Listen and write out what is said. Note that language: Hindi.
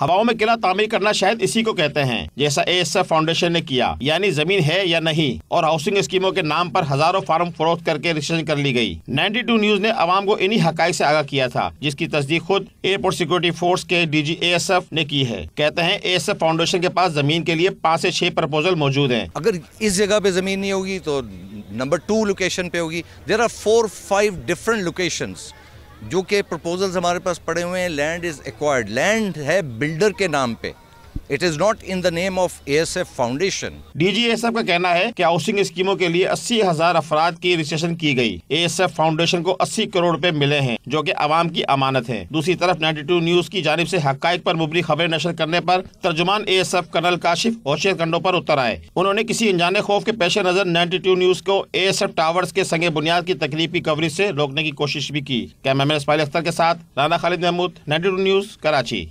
हवाओं में किला तामीर करना शायद इसी को कहते हैं जैसा ए एस एफ फाउंडेशन ने किया यानी जमीन है या नहीं और हाउसिंग स्कीमों के नाम पर हजारों फार्म फरोख्त करके रजिस्ट्रेशन कर ली गई 92 न्यूज ने आवाम को इन्हीं हक से आगाह किया था जिसकी तस्दीक खुद एयरपोर्ट सिक्योरिटी फोर्स के डीजी एफ ने की है कहते हैं एफ फाउंडेशन के पास जमीन के लिए पाँच ऐसी छह प्रपोजल मौजूद है अगर इस जगह पे जमीन नहीं होगी तो नंबर टू लोकेशन पे होगी there are four five different location जो कि प्रपोजल्स हमारे पास पड़े हुए हैं लैंड इज़ एक्वायर्ड लैंड है बिल्डर के नाम पे it is not in the name of S F foundation D G S F का कहना है की हाउसिंग स्कीमों के लिए अस्सी हजार अफराद की रजिस्ट्रेशन की गई एफ फाउंडेशन को अस्सी करोड़ रूपए मिले हैं जो की आवाम की अमानत है दूसरी तरफ टू न्यूज की जानब ऐसी हक आरोप मुबरी खबरें नशर करने आरोप तर्जुमान एस एफ कर्नल काशिफ होशियर कंडो आरोप उतर आए उन्होंने किसी अनजाने खौफ के पेश नजर नाइन्टी न्यूज को ए एस एफ टावर्स के संगे बुनियाद की तकलीफ की कवरेज ऐसी रोकने की कोशिश भी की कैमरा मैन इसमाइल अख्तर के साथ राना खालिद महमूद नाइन्टी न्यूज कराची